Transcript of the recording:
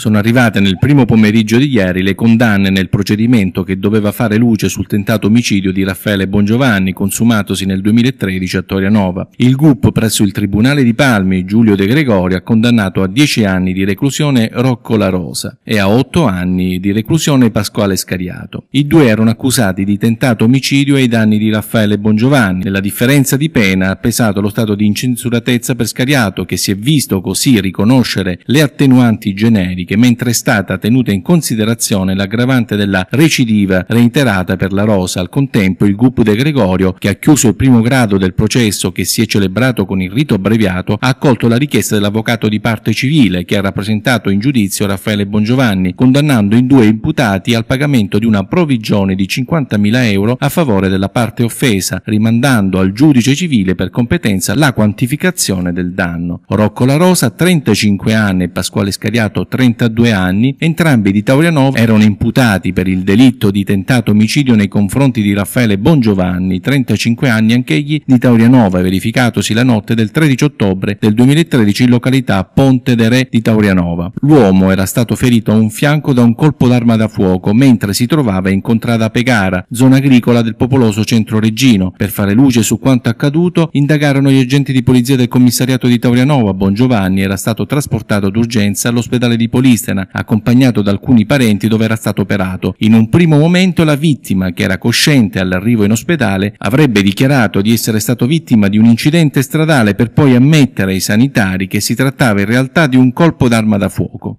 sono arrivate nel primo pomeriggio di ieri le condanne nel procedimento che doveva fare luce sul tentato omicidio di Raffaele Bongiovanni consumatosi nel 2013 a Torianova. Il GUP presso il Tribunale di Palmi Giulio De Gregori ha condannato a 10 anni di reclusione Rocco La Rosa e a 8 anni di reclusione Pasquale Scariato. I due erano accusati di tentato omicidio ai danni di Raffaele Bongiovanni. Nella differenza di pena ha pesato lo stato di incensuratezza per Scariato che si è visto così riconoscere le attenuanti generiche specifiche, mentre è stata tenuta in considerazione l'aggravante della recidiva reiterata per la Rosa. Al contempo il GUP De Gregorio, che ha chiuso il primo grado del processo che si è celebrato con il rito abbreviato, ha accolto la richiesta dell'avvocato di parte civile che ha rappresentato in giudizio Raffaele Bongiovanni, condannando in due imputati al pagamento di una provvigione di 50.000 euro a favore della parte offesa, rimandando al giudice civile per competenza la quantificazione del danno. Rocco La Rosa, 35 anni, Pasquale Scariato, 30 32 anni, entrambi di Taurianova erano imputati per il delitto di tentato omicidio nei confronti di Raffaele Bongiovanni, 35 anni anch'egli di Taurianova, verificatosi la notte del 13 ottobre del 2013 in località Ponte de Re di Taurianova. L'uomo era stato ferito a un fianco da un colpo d'arma da fuoco mentre si trovava in contrada Pegara, zona agricola del popoloso centro reggino. Per fare luce su quanto accaduto, indagarono gli agenti di polizia del commissariato di Taurianova. Bongiovanni era stato trasportato d'urgenza all'ospedale di Polizia Tristana, accompagnato da alcuni parenti dove era stato operato. In un primo momento la vittima, che era cosciente all'arrivo in ospedale, avrebbe dichiarato di essere stato vittima di un incidente stradale per poi ammettere ai sanitari che si trattava in realtà di un colpo d'arma da fuoco.